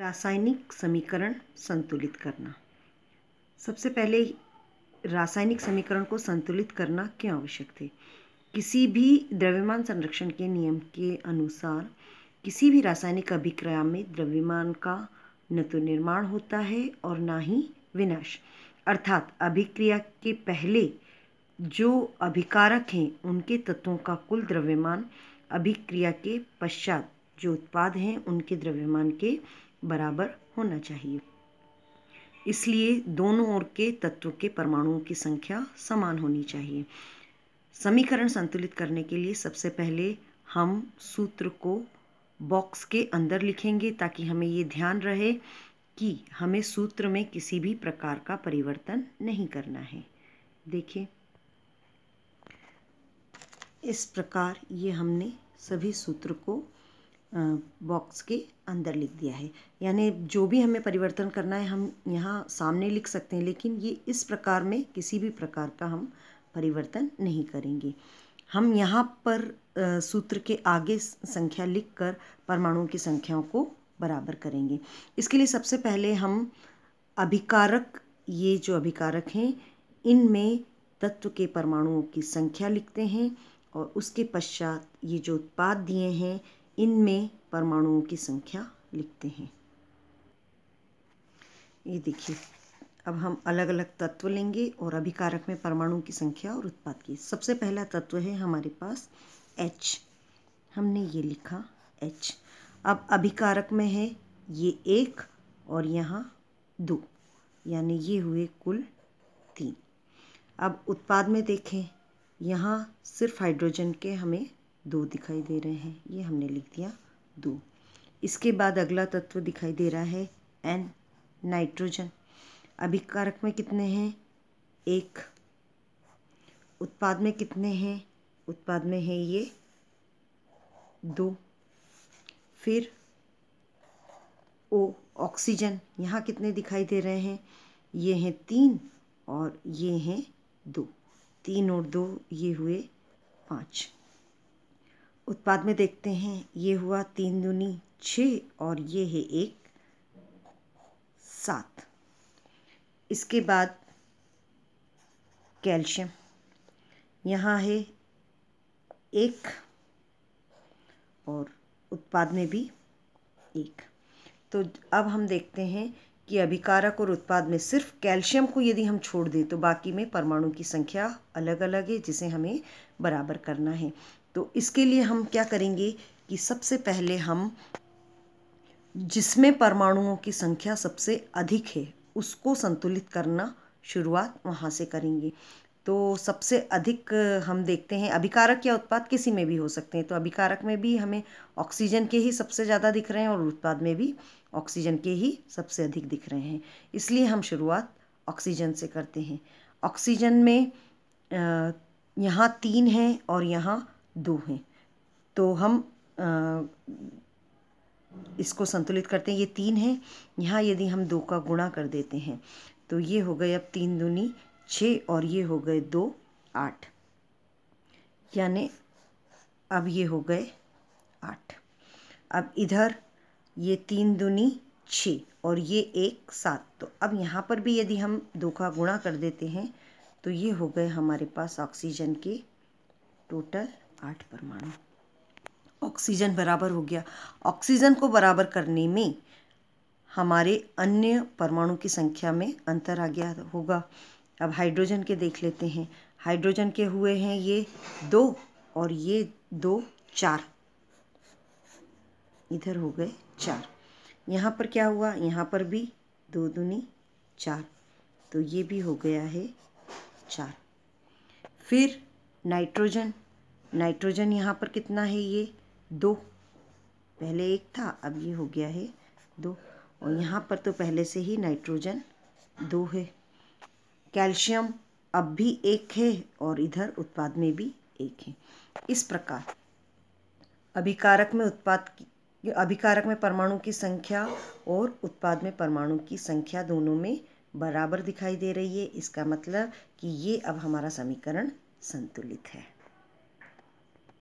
रासायनिक समीकरण संतुलित करना सबसे पहले रासायनिक समीकरण को संतुलित करना क्यों आवश्यक थे किसी भी द्रव्यमान संरक्षण के नियम के अनुसार किसी भी रासायनिक अभिक्रिया में द्रव्यमान का न तो निर्माण होता है और ना ही विनाश अर्थात अभिक्रिया के पहले जो अभिकारक हैं उनके तत्वों का कुल द्रव्यमान अभिक्रिया के पश्चात जो उत्पाद हैं उनके द्रव्यमान के बराबर होना चाहिए इसलिए दोनों ओर के तत्व के परमाणुओं की संख्या समान होनी चाहिए समीकरण संतुलित करने के लिए सबसे पहले हम सूत्र को बॉक्स के अंदर लिखेंगे ताकि हमें ये ध्यान रहे कि हमें सूत्र में किसी भी प्रकार का परिवर्तन नहीं करना है देखिए इस प्रकार ये हमने सभी सूत्र को बॉक्स के अंदर लिख दिया है यानी जो भी हमें परिवर्तन करना है हम यहाँ सामने लिख सकते हैं लेकिन ये इस प्रकार में किसी भी प्रकार का हम परिवर्तन नहीं करेंगे हम यहाँ पर सूत्र के आगे संख्या लिखकर परमाणुओं की संख्याओं को बराबर करेंगे इसके लिए सबसे पहले हम अभिकारक ये जो अभिकारक हैं इनमें तत्व के परमाणुओं की संख्या लिखते हैं और उसके पश्चात ये जो उत्पाद दिए हैं इनमें परमाणुओं की संख्या लिखते हैं ये देखिए अब हम अलग अलग तत्व लेंगे और अभिकारक में परमाणुओं की संख्या और उत्पाद की सबसे पहला तत्व है हमारे पास एच हमने ये लिखा एच अब अभिकारक में है ये एक और यहाँ दो यानी ये हुए कुल तीन अब उत्पाद में देखें यहाँ सिर्फ हाइड्रोजन के हमें दो दिखाई दे रहे हैं ये हमने लिख दिया दो इसके बाद अगला तत्व दिखाई दे रहा है एन नाइट्रोजन अभिकारक में कितने हैं एक उत्पाद में कितने हैं उत्पाद में है ये दो फिर ओ ऑक्सीजन यहाँ कितने दिखाई दे रहे हैं ये हैं तीन और ये हैं दो तीन और दो ये हुए पाँच उत्पाद में देखते हैं ये हुआ तीन दूनी छ और ये है एक सात इसके बाद कैल्शियम यहाँ है एक और उत्पाद में भी एक तो अब हम देखते हैं कि अभिकारक और उत्पाद में सिर्फ कैल्शियम को यदि हम छोड़ दें तो बाकी में परमाणु की संख्या अलग अलग है जिसे हमें बराबर करना है तो इसके लिए हम क्या करेंगे कि सबसे पहले हम जिसमें परमाणुओं की संख्या सबसे अधिक है उसको संतुलित करना शुरुआत वहाँ से करेंगे तो सबसे अधिक हम देखते हैं अभिकारक या उत्पाद किसी में भी हो सकते हैं तो अभिकारक में भी हमें ऑक्सीजन के ही सबसे ज़्यादा दिख रहे हैं और उत्पाद में भी ऑक्सीजन के ही सबसे अधिक दिख रहे हैं इसलिए हम शुरुआत ऑक्सीजन से करते हैं ऑक्सीजन में यहाँ तीन हैं और यहाँ दो हैं तो हम इसको संतुलित करते हैं ये तीन है यहाँ यदि हम दो का गुणा कर देते हैं तो ये हो गए अब तीन दूनी छः और ये हो गए दो आठ यानि अब ये हो गए आठ अब इधर ये तीन दूनी छः और ये एक सात तो अब यहाँ पर भी यदि हम दो का गुणा कर देते हैं तो ये हो गए हमारे पास ऑक्सीजन के टोटल आठ परमाणु ऑक्सीजन बराबर हो गया ऑक्सीजन को बराबर करने में हमारे अन्य परमाणु की संख्या में अंतर आ गया होगा अब हाइड्रोजन के देख लेते हैं हाइड्रोजन के हुए हैं ये दो और ये दो चार इधर हो गए चार यहाँ पर क्या हुआ यहाँ पर भी दो दुनी चार तो ये भी हो गया है चार फिर नाइट्रोजन नाइट्रोजन यहाँ पर कितना है ये दो पहले एक था अब ये हो गया है दो और यहाँ पर तो पहले से ही नाइट्रोजन दो है कैल्शियम अब भी एक है और इधर उत्पाद में भी एक है इस प्रकार अभिकारक में उत्पाद की अभिकारक में परमाणु की संख्या और उत्पाद में परमाणु की संख्या दोनों में बराबर दिखाई दे रही है इसका मतलब कि ये अब हमारा समीकरण संतुलित है